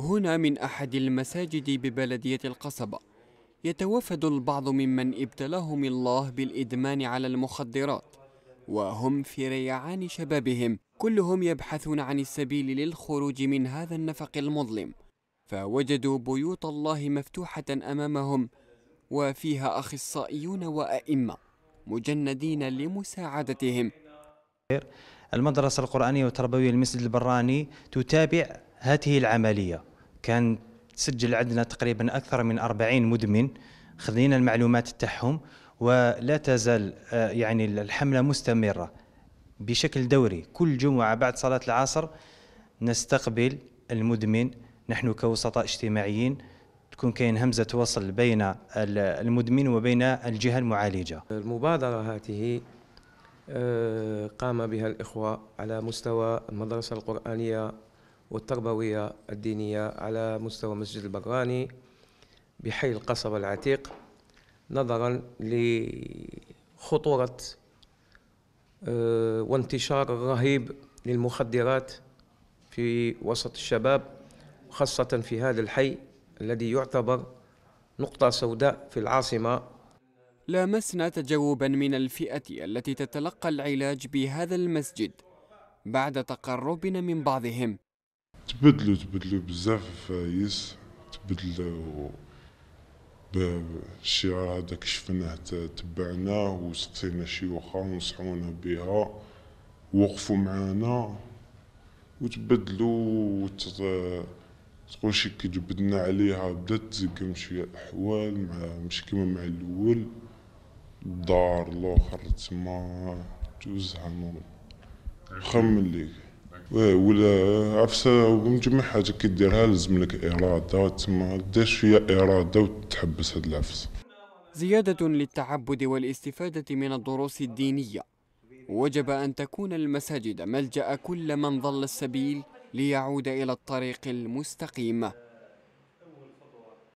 هنا من أحد المساجد ببلدية القصبة يتوافد البعض ممن ابتلاهم الله بالإدمان على المخدرات وهم في ريعان شبابهم كلهم يبحثون عن السبيل للخروج من هذا النفق المظلم فوجدوا بيوت الله مفتوحة أمامهم وفيها أخصائيون وأئمة مجندين لمساعدتهم المدرسة القرآنية والتربوية المسجد البراني تتابع هذه العملية كان تسجل عندنا تقريبا اكثر من 40 مدمن خذينا المعلومات تاعهم ولا تزال آه، يعني الحمله مستمره بشكل دوري كل جمعه بعد صلاه العصر نستقبل المدمن نحن كوسطاء اجتماعيين تكون كاين همزه وصل بين المدمن وبين الجهه المعالجه المبادره هذه آه، قام بها الاخوه على مستوى المدرسه القرانيه والتربوية الدينية على مستوى مسجد البراني بحي القصبة العتيق نظرا لخطورة آه، وانتشار الرهيب للمخدرات في وسط الشباب خاصة في هذا الحي الذي يعتبر نقطة سوداء في العاصمة لامسنا تجاوبا من الفئة التي تتلقى العلاج بهذا المسجد بعد تقربنا من بعضهم تبدلوا تبدلوا بزاف الفايس تبدلوا بالشعار هذا كشفناه تبعناه وسقسينا شيوخا ونصحونا بها وقفوا معانا وتبدلوا تقول شي جبدنا عليها بدات تزقم شويه الاحوال مع مش كيما مع الاول الدار الاخر تما توزها نور خمن ليك إيه، ولا عفسه ومجمع حاجه كديرها لازم لك اراده تما داش فيها اراده وتحبس هاد العفس زياده للتعبد والاستفاده من الدروس الدينيه وجب ان تكون المساجد ملجا كل من ضل السبيل ليعود الى الطريق المستقيم